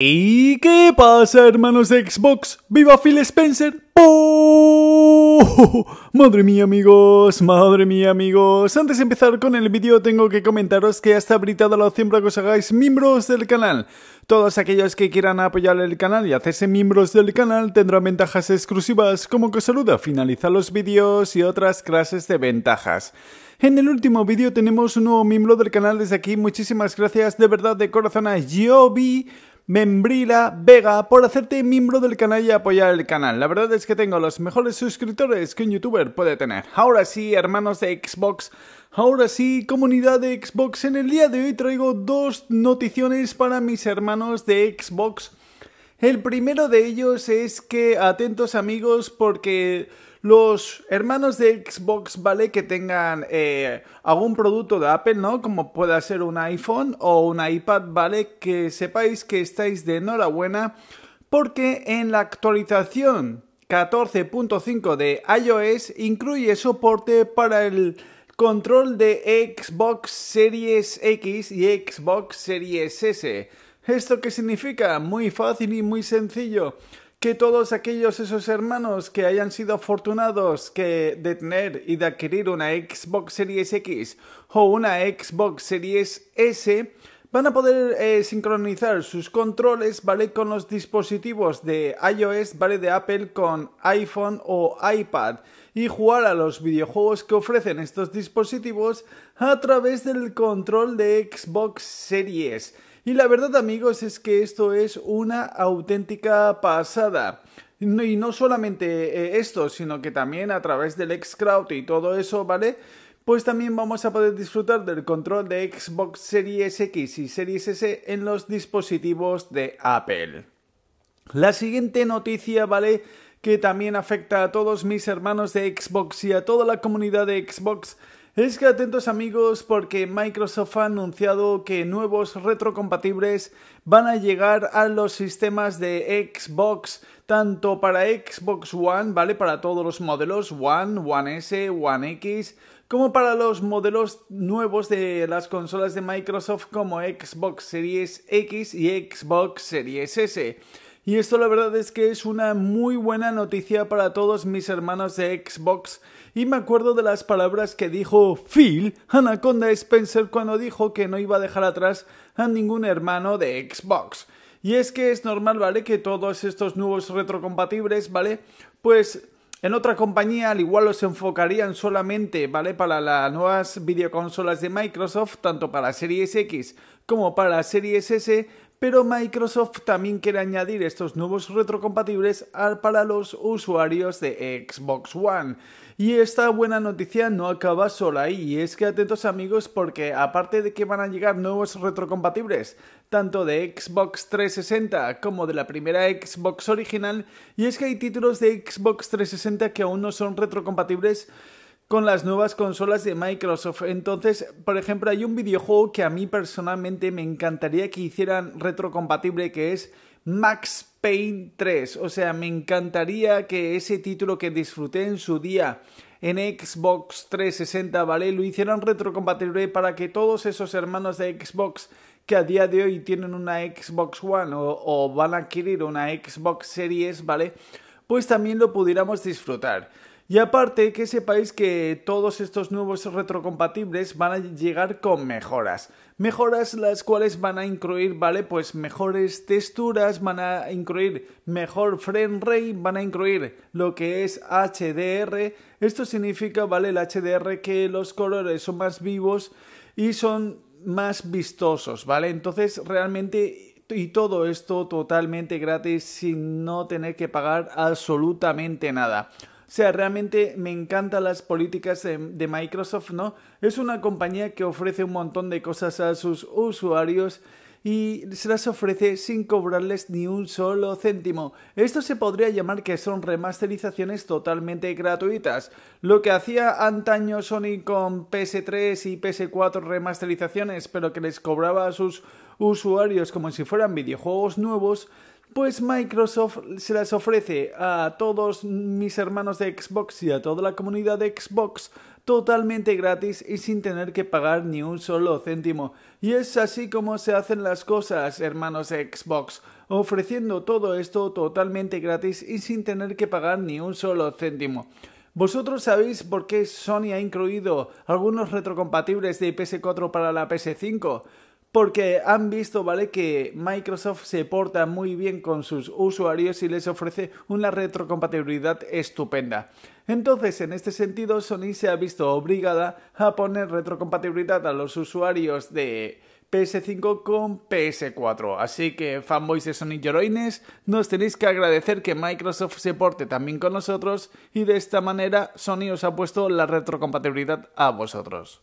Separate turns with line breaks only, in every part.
¿Y qué pasa, hermanos de Xbox? ¡Viva Phil Spencer! ¡Oh! Madre mía amigos, madre mía amigos Antes de empezar con el vídeo tengo que comentaros que ya está habilitada la opción para que os hagáis miembros del canal Todos aquellos que quieran apoyar el canal y hacerse miembros del canal tendrán ventajas exclusivas como que os saluda, finaliza los vídeos y otras clases de ventajas en el último vídeo tenemos un nuevo miembro del canal desde aquí, muchísimas gracias de verdad de corazón a Joby Membrila Vega por hacerte miembro del canal y apoyar el canal. La verdad es que tengo los mejores suscriptores que un youtuber puede tener. Ahora sí, hermanos de Xbox. Ahora sí, comunidad de Xbox. En el día de hoy traigo dos noticiones para mis hermanos de Xbox. El primero de ellos es que, atentos amigos, porque los hermanos de Xbox, ¿vale? Que tengan eh, algún producto de Apple, ¿no? Como pueda ser un iPhone o un iPad, ¿vale? Que sepáis que estáis de enhorabuena porque en la actualización 14.5 de iOS incluye soporte para el control de Xbox Series X y Xbox Series S. ¿Esto qué significa? Muy fácil y muy sencillo que todos aquellos esos hermanos que hayan sido afortunados que de tener y de adquirir una Xbox Series X o una Xbox Series S van a poder eh, sincronizar sus controles, ¿vale? Con los dispositivos de iOS, ¿vale? De Apple con iPhone o iPad y jugar a los videojuegos que ofrecen estos dispositivos a través del control de Xbox Series. Y la verdad amigos es que esto es una auténtica pasada. Y no solamente eh, esto, sino que también a través del Xcrowd y todo eso, ¿vale? Pues también vamos a poder disfrutar del control de Xbox Series X y Series S en los dispositivos de Apple. La siguiente noticia, ¿vale? Que también afecta a todos mis hermanos de Xbox y a toda la comunidad de Xbox es que atentos amigos porque Microsoft ha anunciado que nuevos retrocompatibles van a llegar a los sistemas de Xbox, tanto para Xbox One, ¿vale? Para todos los modelos One, One S, One X, como para los modelos nuevos de las consolas de Microsoft como Xbox Series X y Xbox Series S. Y esto la verdad es que es una muy buena noticia para todos mis hermanos de Xbox. Y me acuerdo de las palabras que dijo Phil Anaconda Spencer cuando dijo que no iba a dejar atrás a ningún hermano de Xbox. Y es que es normal, ¿vale? Que todos estos nuevos retrocompatibles, ¿vale? Pues en otra compañía al igual los enfocarían solamente, ¿vale? Para las nuevas videoconsolas de Microsoft, tanto para Series X como para Series S, pero Microsoft también quiere añadir estos nuevos retrocompatibles para los usuarios de Xbox One. Y esta buena noticia no acaba sola ahí, y es que atentos amigos porque aparte de que van a llegar nuevos retrocompatibles, tanto de Xbox 360 como de la primera Xbox original, y es que hay títulos de Xbox 360 que aún no son retrocompatibles con las nuevas consolas de Microsoft. Entonces, por ejemplo, hay un videojuego que a mí personalmente me encantaría que hicieran retrocompatible, que es Max Payne 3. O sea, me encantaría que ese título que disfruté en su día en Xbox 360, ¿vale? Lo hicieran retrocompatible para que todos esos hermanos de Xbox que a día de hoy tienen una Xbox One o, o van a adquirir una Xbox Series, ¿vale? Pues también lo pudiéramos disfrutar. Y aparte que sepáis que todos estos nuevos retrocompatibles van a llegar con mejoras. Mejoras las cuales van a incluir, ¿vale? Pues mejores texturas, van a incluir mejor frame rate, van a incluir lo que es HDR. Esto significa, ¿vale? El HDR que los colores son más vivos y son más vistosos, ¿vale? Entonces realmente y todo esto totalmente gratis sin no tener que pagar absolutamente nada. O sea, realmente me encantan las políticas de Microsoft, ¿no? Es una compañía que ofrece un montón de cosas a sus usuarios y se las ofrece sin cobrarles ni un solo céntimo. Esto se podría llamar que son remasterizaciones totalmente gratuitas. Lo que hacía antaño Sony con PS3 y PS4 remasterizaciones, pero que les cobraba a sus usuarios como si fueran videojuegos nuevos, pues Microsoft se las ofrece a todos mis hermanos de Xbox y a toda la comunidad de Xbox totalmente gratis y sin tener que pagar ni un solo céntimo. Y es así como se hacen las cosas, hermanos de Xbox, ofreciendo todo esto totalmente gratis y sin tener que pagar ni un solo céntimo. ¿Vosotros sabéis por qué Sony ha incluido algunos retrocompatibles de PS4 para la PS5? porque han visto, ¿vale? Que Microsoft se porta muy bien con sus usuarios y les ofrece una retrocompatibilidad estupenda. Entonces, en este sentido, Sony se ha visto obligada a poner retrocompatibilidad a los usuarios de PS5 con PS4. Así que, fanboys de Sony Yoroines, nos tenéis que agradecer que Microsoft se porte también con nosotros y de esta manera Sony os ha puesto la retrocompatibilidad a vosotros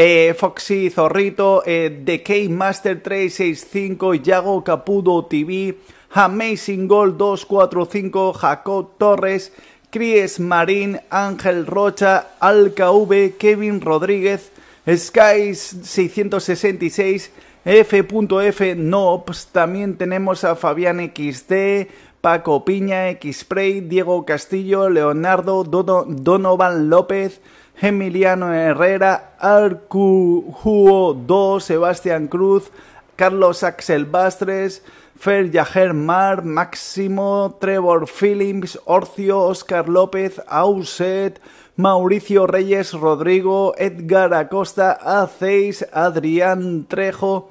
eh, Foxy Zorrito, eh, The master 365, Yago Capudo TV, Amazing Gold 245, Jacob Torres, Cries Marín, Ángel Rocha, Alka V, Kevin Rodríguez, Skies 666, F.F. F. Pues también tenemos a Fabián XD, Paco Piña, Xpray, Diego Castillo, Leonardo, Donovan López, Emiliano Herrera, Arcujuo 2, Sebastián Cruz, Carlos Axel Bastres, Fer Yajer Mar, Máximo, Trevor Phillips, Orcio, Oscar López, Auset, Mauricio Reyes, Rodrigo, Edgar Acosta, Aceis, Adrián Trejo,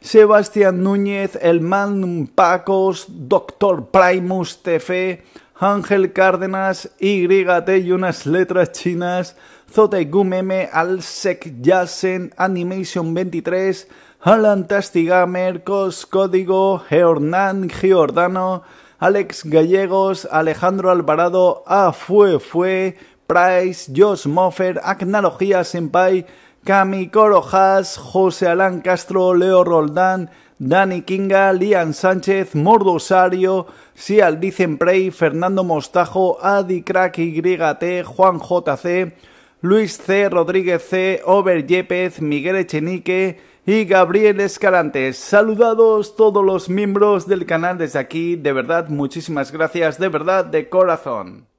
Sebastián Núñez, El Man Pacos, Doctor Primus TF, Ángel Cárdenas, YT y unas letras chinas, Zotegumeme, Alsec Yasen, Animation 23, Alan Tastigamer, Código, Hernán Giordano, Alex Gallegos, Alejandro Alvarado, A Fue Fue, Price, Josh Moffer, Acnalogía Senpai, Cami Corojas, José Alán Castro, Leo Roldán, Dani Kinga, Lian Sánchez, Mordo Sial Dicen Fernando Mostajo, Adi Crack YT, Juan JC, Luis C. Rodríguez C., Ober Yepes, Miguel Echenique y Gabriel Escalantes. Saludados todos los miembros del canal desde aquí, de verdad, muchísimas gracias, de verdad, de corazón.